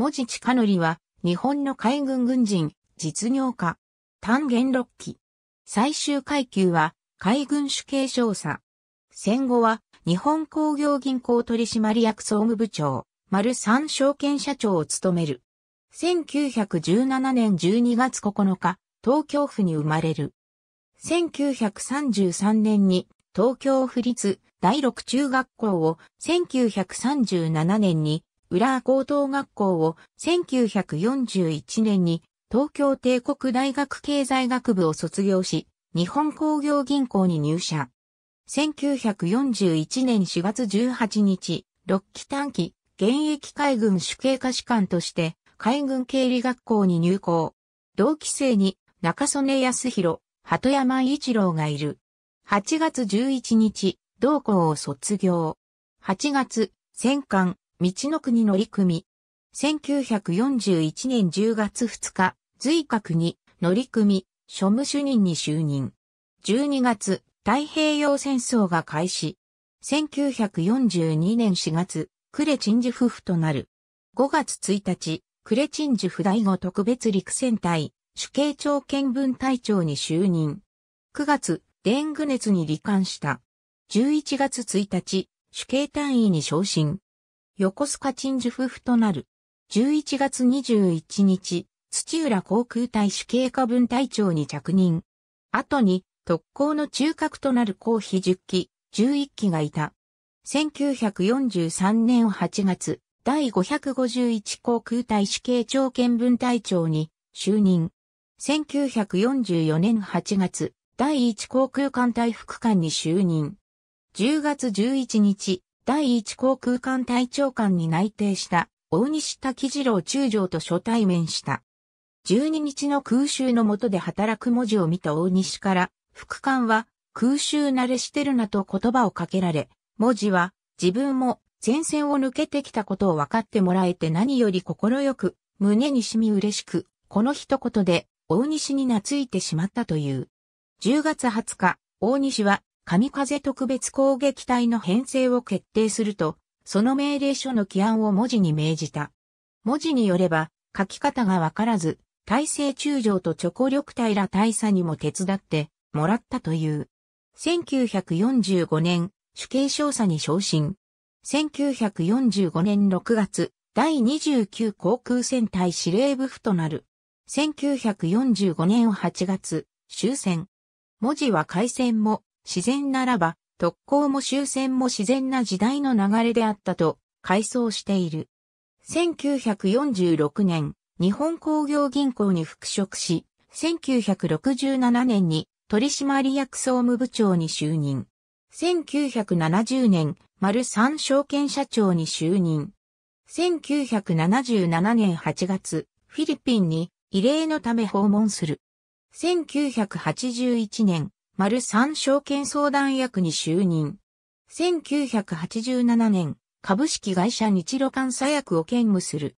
文字近則は、日本の海軍軍人、実業家。単元6期。最終階級は、海軍主計少佐。戦後は、日本工業銀行取締役総務部長、丸三証券社長を務める。1917年12月9日、東京府に生まれる。1933年に東京府立第六中学校を1937年に浦高等学校を1941年に東京帝国大学経済学部を卒業し、日本工業銀行に入社。1941年4月18日、6期短期、現役海軍主計科士官として、海軍経理学校に入校。同期生に中曽根康弘、鳩山一郎がいる。8月11日、同校を卒業。8月、戦艦、道の国乗組。1941年10月2日、随格に乗組、庶務主任に就任。12月、太平洋戦争が開始。1942年4月、クレチンジ夫婦となる。5月1日、クレチンジ夫第5特別陸戦隊、主計長見分隊長に就任。9月、デング熱に罹患した。11月1日、主計単位に昇進。横須賀鎮守夫婦となる。11月21日、土浦航空隊主計課分隊長に着任。後に、特攻の中核となる公費10機、11機がいた。1943年8月、第551航空隊主計長兼分隊長に就任。1944年8月、第1航空艦隊副官に就任。10月11日、第一航空艦隊長官に内定した大西滝次郎中将と初対面した。12日の空襲の下で働く文字を見た大西から、副官は空襲慣れしてるなと言葉をかけられ、文字は自分も前線を抜けてきたことを分かってもらえて何より心よく、胸に染み嬉しく、この一言で大西に懐いてしまったという。10月20日、大西は神風特別攻撃隊の編成を決定すると、その命令書の起案を文字に命じた。文字によれば、書き方がわからず、大政中将とチョコ力隊ら大佐にも手伝ってもらったという。1945年、主刑少佐に昇進。1945年6月、第29航空戦隊司令部府となる。1945年8月、終戦。文字は開戦も、自然ならば、特攻も終戦も自然な時代の流れであったと、回想している。1946年、日本工業銀行に復職し、1967年に取締役総務部長に就任。1970年、丸三証券社長に就任。1977年8月、フィリピンに異例のため訪問する。1981年、丸三証券相談役に就任。1987年、株式会社日露監査役を兼務する。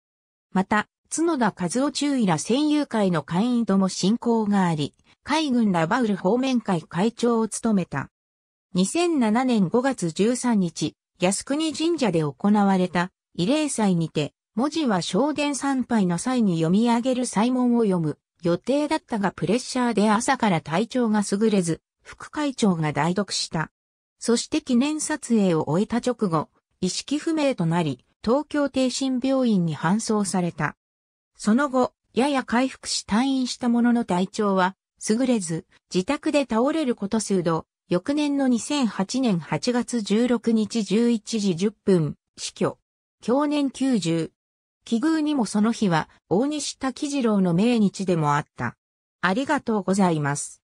また、角田和夫中尉ら戦友会の会員とも親交があり、海軍ラバウル方面会会長を務めた。2007年5月13日、靖国神社で行われた慰霊祭にて、文字は正殿参拝の際に読み上げる祭文を読む予定だったがプレッシャーで朝から体調が優れず、副会長が代読した。そして記念撮影を終えた直後、意識不明となり、東京帝心病院に搬送された。その後、やや回復し退院したものの体調は、優れず、自宅で倒れること数度、翌年の2008年8月16日11時10分、死去。去年90。奇遇にもその日は、大西滝次郎の命日でもあった。ありがとうございます。